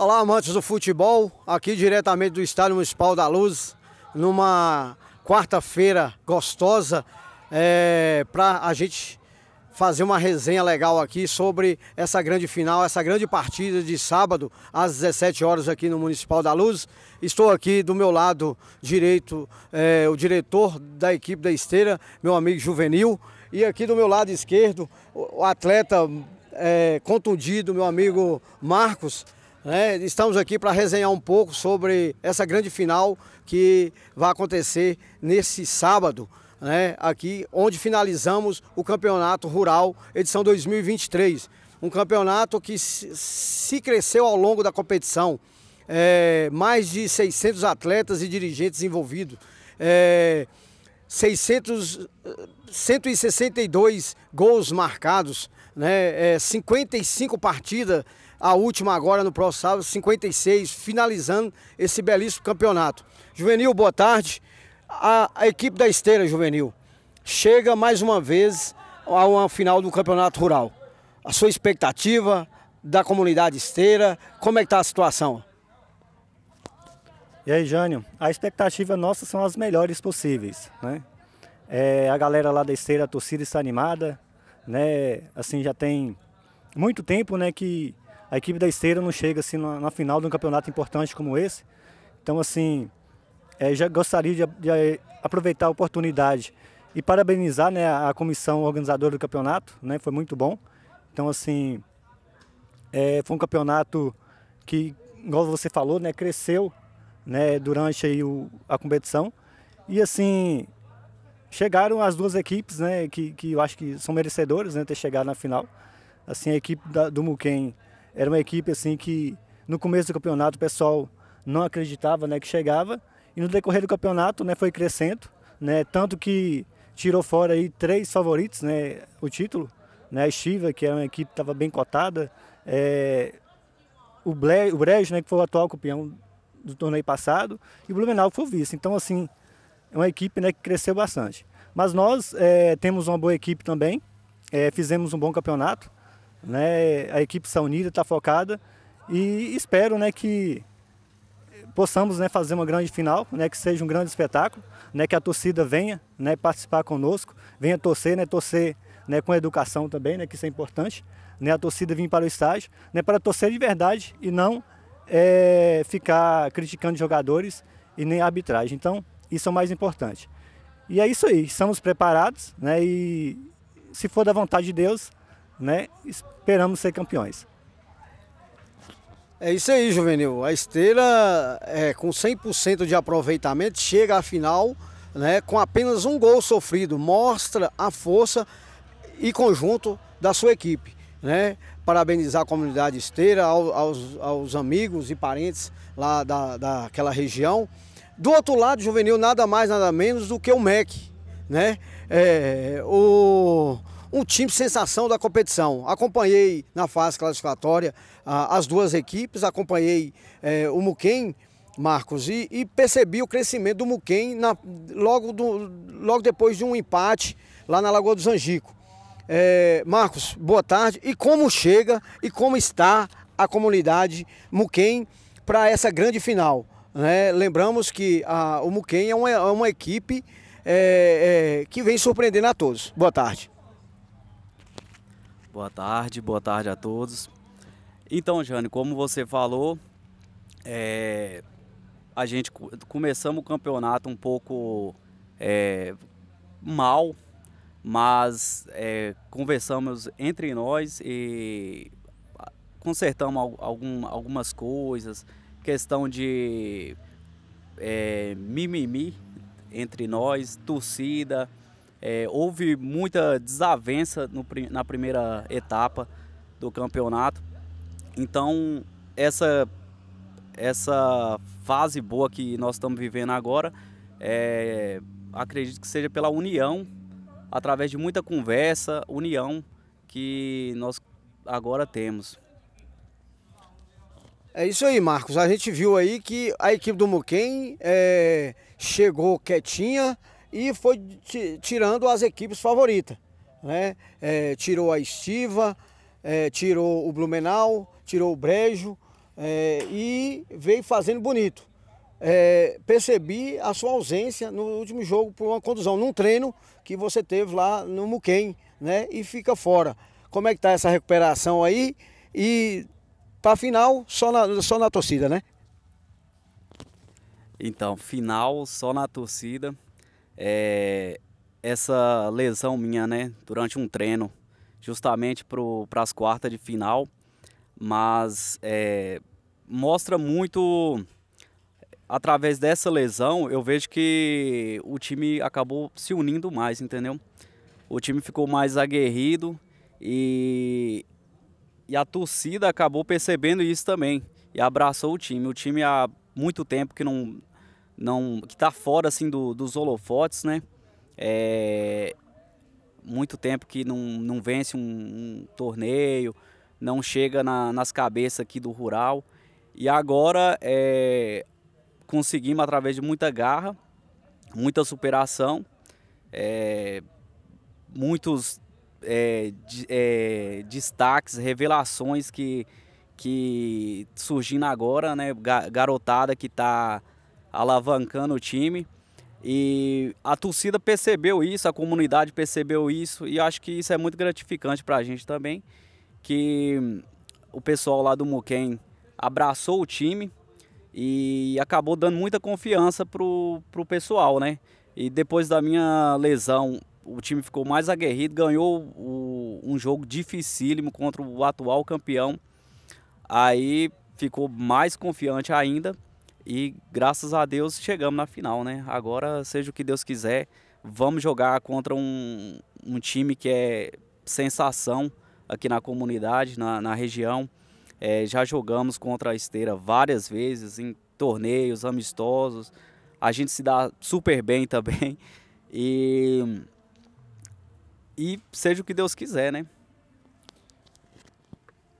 Olá, amantes do futebol, aqui diretamente do Estádio Municipal da Luz, numa quarta-feira gostosa, é, para a gente fazer uma resenha legal aqui sobre essa grande final, essa grande partida de sábado às 17 horas aqui no Municipal da Luz. Estou aqui do meu lado direito, é, o diretor da equipe da esteira, meu amigo Juvenil, e aqui do meu lado esquerdo, o atleta é, contundido, meu amigo Marcos né? estamos aqui para resenhar um pouco sobre essa grande final que vai acontecer nesse sábado, né, aqui onde finalizamos o Campeonato Rural edição 2023. Um campeonato que se cresceu ao longo da competição. É, mais de 600 atletas e dirigentes envolvidos. É, 600, 162 gols marcados, né? É, 55 partidas a última agora no próximo sábado, 56, finalizando esse belíssimo campeonato. Juvenil, boa tarde. A, a equipe da Esteira, Juvenil, chega mais uma vez a uma final do campeonato rural. A sua expectativa da comunidade Esteira, como é que está a situação? E aí, Jânio, a expectativa nossa são as melhores possíveis, né? É, a galera lá da Esteira, a torcida está animada, né? Assim, já tem muito tempo, né, que a equipe da Esteira não chega assim na, na final de um campeonato importante como esse. Então, assim, é, já gostaria de, de, eh, aproveitar a oportunidade e parabenizar né, a, a comissão organizadora do campeonato, né, foi muito bom. Então, assim, é, foi um campeonato que, igual você falou, né, cresceu né, durante aí o, a competição. E, assim, chegaram as duas equipes, né, que, que eu acho que são merecedoras né, ter chegado na final. Assim, a equipe da, do Muquem era uma equipe assim que no começo do campeonato o pessoal não acreditava, né, que chegava e no decorrer do campeonato, né, foi crescendo, né, tanto que tirou fora aí três favoritos, né, o título, né, a Estiva, que era uma equipe que estava bem cotada, é, o, Ble, o Brejo, né, que foi o atual campeão do torneio passado, e o Blumenau foi o vice. Então, assim, é uma equipe né, que cresceu bastante. Mas nós é, temos uma boa equipe também, é, fizemos um bom campeonato, né? A equipe está unida, está focada e espero né, que possamos né, fazer uma grande final, né, que seja um grande espetáculo, né, que a torcida venha né, participar conosco, venha torcer, né, torcer né, com educação também, né, que isso é importante, né, a torcida vir para o estádio, né, para torcer de verdade e não é, ficar criticando jogadores e nem arbitragem. Então, isso é o mais importante. E é isso aí, estamos preparados né, e se for da vontade de Deus, né? Esperamos ser campeões. É isso aí, Juvenil. A Estrela, é, com 100% de aproveitamento, chega à final né, com apenas um gol sofrido. Mostra a força e conjunto da sua equipe. Né? Parabenizar a comunidade Esteira, ao, aos, aos, amigos e parentes lá da, daquela região. Do outro lado, Juvenil, nada mais, nada menos do que o MEC. Né? É, o um time sensação da competição. Acompanhei na fase classificatória ah, as duas equipes, acompanhei eh, o Muquem, Marcos, e, e, percebi o crescimento do Muquem na, logo, do, logo depois de um empate lá na Lagoa do Zangico. Eh, Marcos, boa tarde. E como chega e como está a comunidade Muquem para essa grande final? Né? Lembramos que a, ah, o Muquem é uma, é uma equipe é, é, que vem surpreendendo a todos. Boa tarde. Boa tarde, boa tarde a todos. Então, Jane, como você falou, é, a gente começamos o campeonato um pouco é, mal, mas é, conversamos entre nós e consertamos algum, algumas coisas, questão de é, mimimi entre nós, torcida, é, houve muita desavença no, na primeira etapa do campeonato. Então, essa, essa fase boa que nós estamos vivendo agora, é, acredito que seja pela união, através de muita conversa, união que nós agora temos. É isso aí, Marcos. A gente viu aí que a equipe do Muquem é, chegou quietinha, e foi tirando as equipes favoritas. Né? É, tirou a Estiva, é, tirou o Blumenau, tirou o Brejo é, e veio fazendo bonito. É, percebi a sua ausência no último jogo por uma condução, num treino que você teve lá no Muquem, né? E fica fora. Como é que tá essa recuperação aí? E para final, só na, só na torcida, né? Então, final só na torcida é, essa lesão minha, né? Durante um treino, justamente para as quartas de final. Mas é, mostra muito. Através dessa lesão, eu vejo que o time acabou se unindo mais, entendeu? O time ficou mais aguerrido e, e a torcida acabou percebendo isso também e abraçou o time. O time há muito tempo que não, não que está fora assim do, dos holofotes, né? É, muito tempo que não, não vence um, um torneio, não chega na, nas cabeças aqui do rural. E agora é, conseguimos através de muita garra, muita superação, é, muitos é, de, é, destaques, revelações que, que surgindo agora, né? Garotada que está alavancando o time. E a torcida percebeu isso, a comunidade percebeu isso, e acho que isso é muito gratificante para a gente também, que o pessoal lá do Muquem abraçou o time e acabou dando muita confiança pro, pro pessoal, né? E depois da minha lesão, o time ficou mais aguerrido, ganhou o, um jogo dificílimo contra o atual campeão. Aí ficou mais confiante ainda e graças a Deus chegamos na final, né? Agora, seja o que Deus quiser, vamos jogar contra um, um time que é sensação aqui na comunidade, na, na região. É, já jogamos contra a Esteira várias vezes, em torneios amistosos. A gente se dá super bem também. E, e seja o que Deus quiser, né?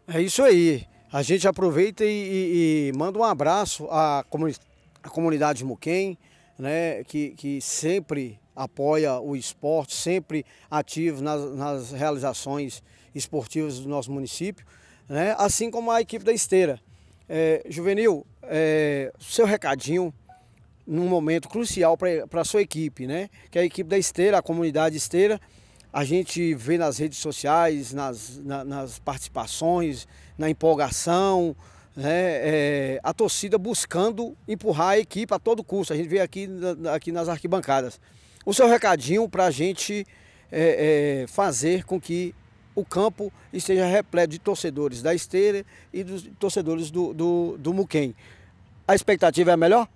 É isso aí. A gente aproveita e, e, e manda um abraço à, comuni à comunidade Muquem, né, que, que sempre apoia o esporte, sempre ativo nas, nas realizações esportivas do nosso município, né, assim como a equipe da esteira. É, Juvenil, é, seu recadinho num momento crucial para a sua equipe, né? Que é a equipe da esteira, a comunidade esteira, a gente vê nas redes sociais, nas, na, nas participações, na empolgação, né, é, a torcida buscando empurrar a equipe a todo custo. A gente vê aqui, aqui nas arquibancadas. O seu recadinho para a gente é, é, fazer com que o campo esteja repleto de torcedores da esteira e dos torcedores do, do, do Muquem. A expectativa é a melhor?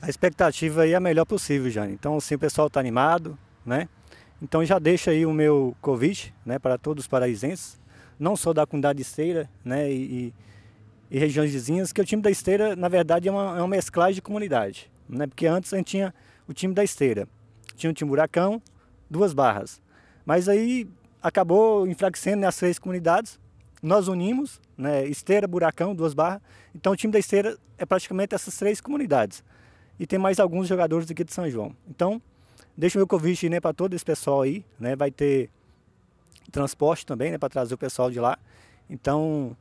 A expectativa é a melhor possível, Jane. Então, assim, o pessoal está animado, né? Então já deixo aí o meu convite, né, para todos os paraisenses, não só da comunidade de Esteira, né, e, e, regiões vizinhas, que o time da Esteira, na verdade, é uma, é uma mesclagem de comunidade, né? Porque antes a gente tinha o time da Esteira, tinha o time Buracão, duas barras. Mas aí acabou enfraquecendo as três comunidades, nós unimos, né, Esteira, Buracão, Duas Barras. Então o time da Esteira é praticamente essas três comunidades. E tem mais alguns jogadores aqui de São João. Então, Deixo meu convite né, para todo esse pessoal aí, né? Vai ter transporte também, né, para trazer o pessoal de lá. Então,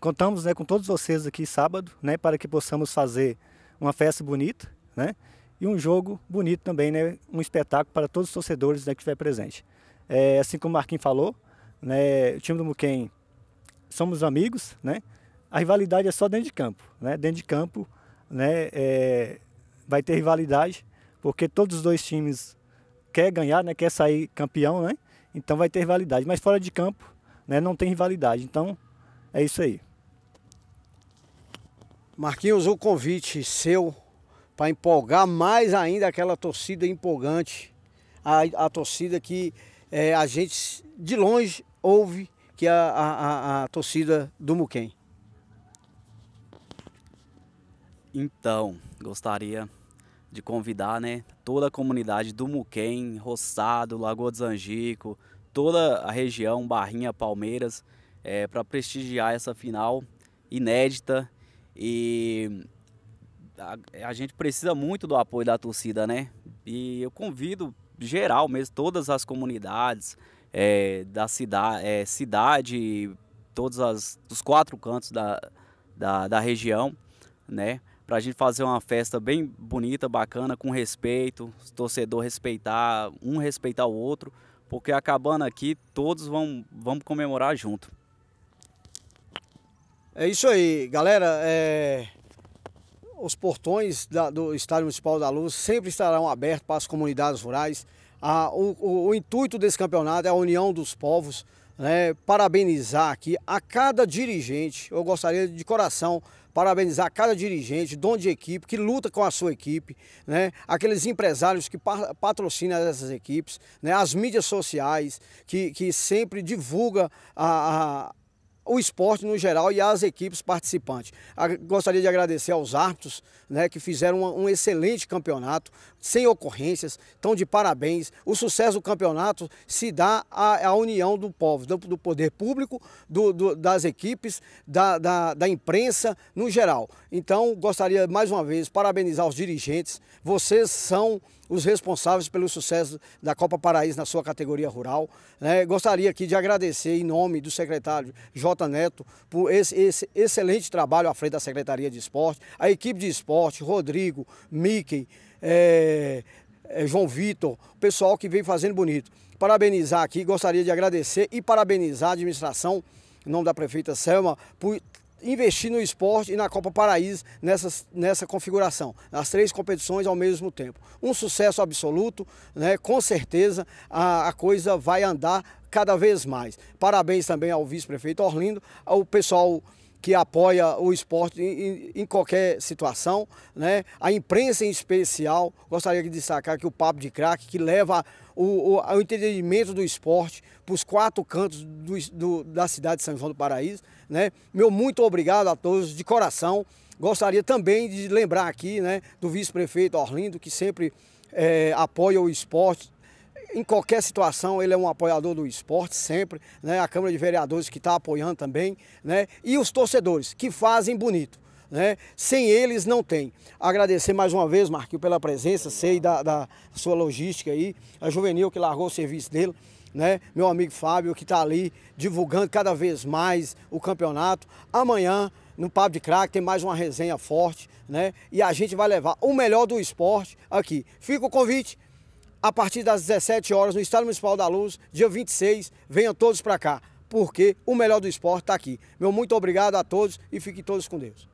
contamos, né, com todos vocês aqui sábado, né, para que possamos fazer uma festa bonita, né? E um jogo bonito também, né? Um espetáculo para todos os torcedores né, que estiver presente. É, assim como o Marquinhos falou, né, o time do Muquem somos amigos, né? A rivalidade é só dentro de campo, né? Dentro de campo, né? É, vai ter rivalidade, porque todos os dois times quer ganhar, né, quer sair campeão, né? Então vai ter rivalidade. Mas fora de campo, né, não tem rivalidade. Então é isso aí. Marquinhos, o convite seu para empolgar mais ainda aquela torcida empolgante, a, a torcida que é, a gente de longe ouve que é a, a, a torcida do Muquem. Então, gostaria de convidar né, toda a comunidade do Muquem, Roçado, Lagoa dos Angico, toda a região, Barrinha, Palmeiras, é, para prestigiar essa final inédita. E a, a, gente precisa muito do apoio da torcida, né? E eu convido geral mesmo, todas as comunidades é, da cida, é, cidade, todos os dos quatro cantos da, da, da região, né? para a gente fazer uma festa bem bonita, bacana, com respeito, os torcedor respeitar, um respeitar o outro, porque acabando aqui, todos vão, vamos comemorar junto. É isso aí, galera. É... Os portões da, do Estádio Municipal da Luz sempre estarão abertos para as comunidades rurais. Ah, o, o, o intuito desse campeonato é a união dos povos, né, parabenizar aqui a cada dirigente. Eu gostaria de coração parabenizar a cada dirigente, dono de equipe, que luta com a sua equipe, né? aqueles empresários que patrocinam essas equipes, né? as mídias sociais, que, que sempre divulga a o esporte no geral e as equipes participantes. Gostaria de agradecer aos árbitros né, que fizeram um, excelente campeonato, sem ocorrências, estão de parabéns. O sucesso do campeonato se dá à, à união do povo, do, do poder público, do, do, das equipes, da, da, da imprensa no geral. Então, gostaria mais uma vez parabenizar os dirigentes. Vocês são os responsáveis pelo sucesso da Copa Paraíso na sua categoria rural. Né? Gostaria aqui de agradecer em nome do secretário J. Neto por esse, esse, excelente trabalho à frente da Secretaria de Esporte, a equipe de esporte, Rodrigo, Mickey, é, é, João Vitor, o pessoal que vem fazendo bonito. Parabenizar aqui, gostaria de agradecer e parabenizar a administração, em nome da prefeita Selma, por investir no esporte e na Copa Paraíso nessas, nessa configuração, nas três competições ao mesmo tempo. Um sucesso absoluto, né? com certeza a, a coisa vai andar cada vez mais. Parabéns também ao vice-prefeito Orlindo, ao pessoal que apoia o esporte em, em, em, qualquer situação, né? A imprensa em especial, gostaria de destacar que o Papo de Craque, que leva o, o, o entendimento do esporte para os quatro cantos do, do, da cidade de São João do Paraíso, né? Meu muito obrigado a todos, de coração. Gostaria também de lembrar aqui né, do vice-prefeito Orlindo, que sempre é, apoia o esporte. Em qualquer situação, ele é um apoiador do esporte, sempre. Né? A Câmara de Vereadores que está apoiando também. Né? E os torcedores, que fazem bonito. Né? Sem eles não tem. Agradecer mais uma vez, Marquinhos, pela presença, sei da, da sua logística aí, a Juvenil que largou o serviço dele. Né? Meu amigo Fábio, que está ali divulgando cada vez mais o campeonato. Amanhã, no Pablo de Crack, tem mais uma resenha forte, né? E a gente vai levar o melhor do esporte aqui. Fica o convite. A partir das 17 horas, no Estádio Municipal da Luz, dia 26, venham todos para cá, porque o melhor do esporte está aqui. Meu muito obrigado a todos e fiquem todos com Deus.